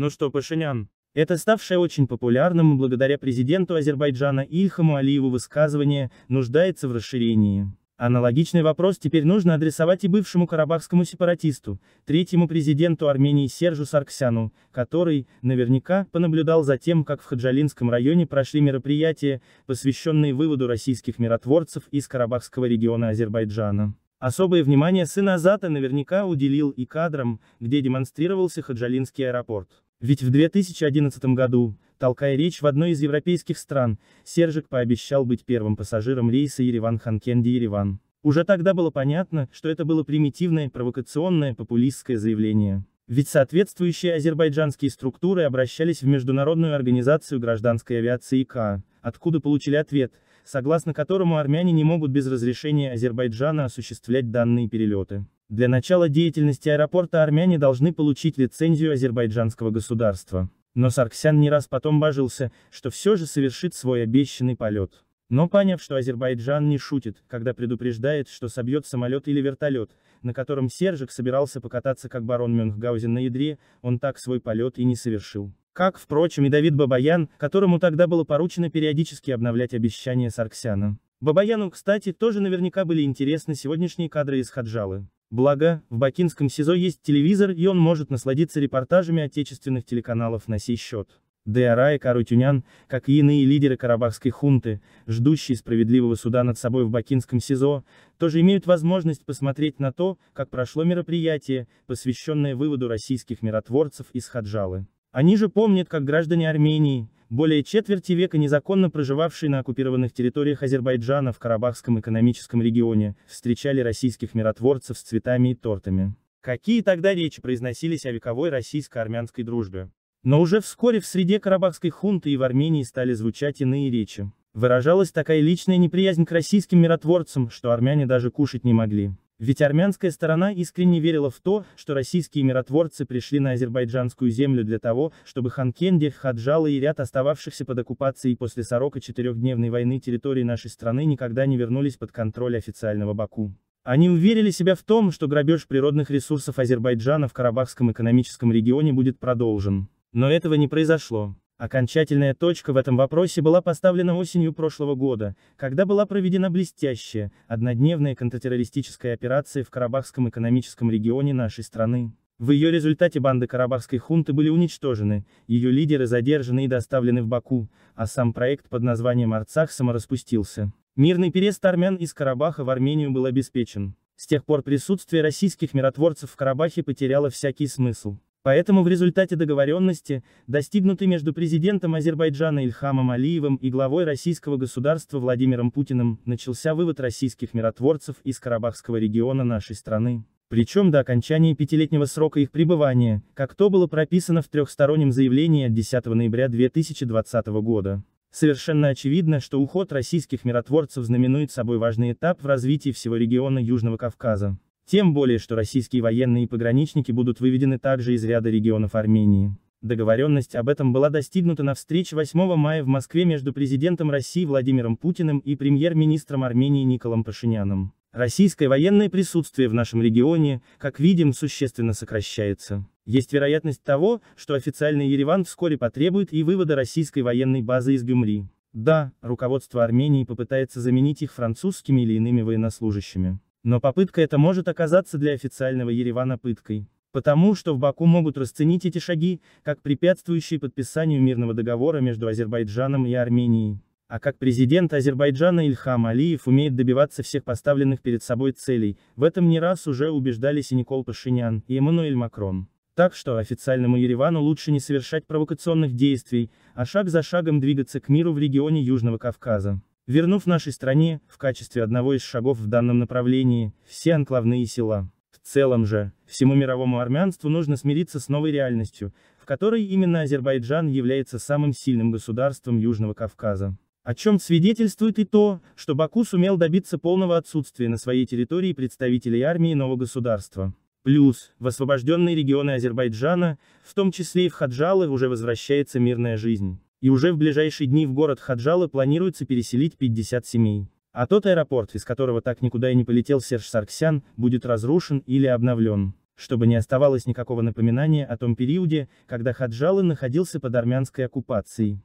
Ну что, Пашинян, это ставшее очень популярным благодаря президенту Азербайджана Ильхаму Алиеву высказывание «нуждается в расширении». Аналогичный вопрос теперь нужно адресовать и бывшему карабахскому сепаратисту, третьему президенту Армении Сержу Сарксяну, который, наверняка, понаблюдал за тем, как в Хаджалинском районе прошли мероприятия, посвященные выводу российских миротворцев из карабахского региона Азербайджана. Особое внимание сына Азата наверняка уделил и кадрам, где демонстрировался Хаджалинский аэропорт. Ведь в 2011 году, толкая речь в одной из европейских стран, Сержик пообещал быть первым пассажиром рейса Ереван-Ханкенди-Ереван. Уже тогда было понятно, что это было примитивное, провокационное, популистское заявление. Ведь соответствующие азербайджанские структуры обращались в Международную организацию гражданской авиации ИКА, откуда получили ответ, согласно которому армяне не могут без разрешения Азербайджана осуществлять данные перелеты. Для начала деятельности аэропорта армяне должны получить лицензию азербайджанского государства. Но Сарксян не раз потом божился, что все же совершит свой обещанный полет. Но поняв, что Азербайджан не шутит, когда предупреждает, что собьет самолет или вертолет, на котором Сержик собирался покататься как барон Мюнхгаузен на ядре, он так свой полет и не совершил. Как, впрочем, и Давид Бабаян, которому тогда было поручено периодически обновлять обещания Сарксяна. Бабаяну, кстати, тоже наверняка были интересны сегодняшние кадры из Хаджалы. Благо, в Бакинском СИЗО есть телевизор, и он может насладиться репортажами отечественных телеканалов на сей счет. Деара и Карутюнян, как и иные лидеры карабахской хунты, ждущие справедливого суда над собой в Бакинском СИЗО, тоже имеют возможность посмотреть на то, как прошло мероприятие, посвященное выводу российских миротворцев из Хаджалы. Они же помнят, как граждане Армении, более четверти века незаконно проживавшие на оккупированных территориях Азербайджана в Карабахском экономическом регионе, встречали российских миротворцев с цветами и тортами. Какие тогда речи произносились о вековой российско-армянской дружбе? Но уже вскоре в среде карабахской хунты и в Армении стали звучать иные речи. Выражалась такая личная неприязнь к российским миротворцам, что армяне даже кушать не могли. Ведь армянская сторона искренне верила в то, что российские миротворцы пришли на азербайджанскую землю для того, чтобы Ханкенде, Хаджала и ряд остававшихся под оккупацией после сорока четырехдневной войны территории нашей страны никогда не вернулись под контроль официального Баку. Они уверили себя в том, что грабеж природных ресурсов Азербайджана в Карабахском экономическом регионе будет продолжен. Но этого не произошло. Окончательная точка в этом вопросе была поставлена осенью прошлого года, когда была проведена блестящая, однодневная контртеррористическая операция в Карабахском экономическом регионе нашей страны. В ее результате банды карабахской хунты были уничтожены, ее лидеры задержаны и доставлены в Баку, а сам проект под названием «Арцах» самораспустился. Мирный переезд армян из Карабаха в Армению был обеспечен. С тех пор присутствие российских миротворцев в Карабахе потеряло всякий смысл. Поэтому в результате договоренности, достигнутой между президентом Азербайджана Ильхамом Алиевым и главой российского государства Владимиром Путиным, начался вывод российских миротворцев из Карабахского региона нашей страны. Причем до окончания пятилетнего срока их пребывания, как то было прописано в трехстороннем заявлении от 10 ноября 2020 года. Совершенно очевидно, что уход российских миротворцев знаменует собой важный этап в развитии всего региона Южного Кавказа. Тем более, что российские военные и пограничники будут выведены также из ряда регионов Армении. Договоренность об этом была достигнута на встрече 8 мая в Москве между президентом России Владимиром Путиным и премьер-министром Армении Николом Пашиняном. Российское военное присутствие в нашем регионе, как видим, существенно сокращается. Есть вероятность того, что официальный Ереван вскоре потребует и вывода российской военной базы из Гюмри. Да, руководство Армении попытается заменить их французскими или иными военнослужащими. Но попытка эта может оказаться для официального Еревана пыткой. Потому что в Баку могут расценить эти шаги, как препятствующие подписанию мирного договора между Азербайджаном и Арменией. А как президент Азербайджана Ильхам Алиев умеет добиваться всех поставленных перед собой целей, в этом не раз уже убеждались и Никол Пашинян, и Эммануэль Макрон. Так что официальному Еревану лучше не совершать провокационных действий, а шаг за шагом двигаться к миру в регионе Южного Кавказа вернув нашей стране, в качестве одного из шагов в данном направлении, все анклавные села. В целом же, всему мировому армянству нужно смириться с новой реальностью, в которой именно Азербайджан является самым сильным государством Южного Кавказа. О чем свидетельствует и то, что Баку сумел добиться полного отсутствия на своей территории представителей армии нового государства. Плюс, в освобожденные регионы Азербайджана, в том числе и в Хаджалы, уже возвращается мирная жизнь. И уже в ближайшие дни в город Хаджалы планируется переселить 50 семей. А тот аэропорт, из которого так никуда и не полетел Серж Сарксян, будет разрушен или обновлен, чтобы не оставалось никакого напоминания о том периоде, когда Хаджалы находился под армянской оккупацией.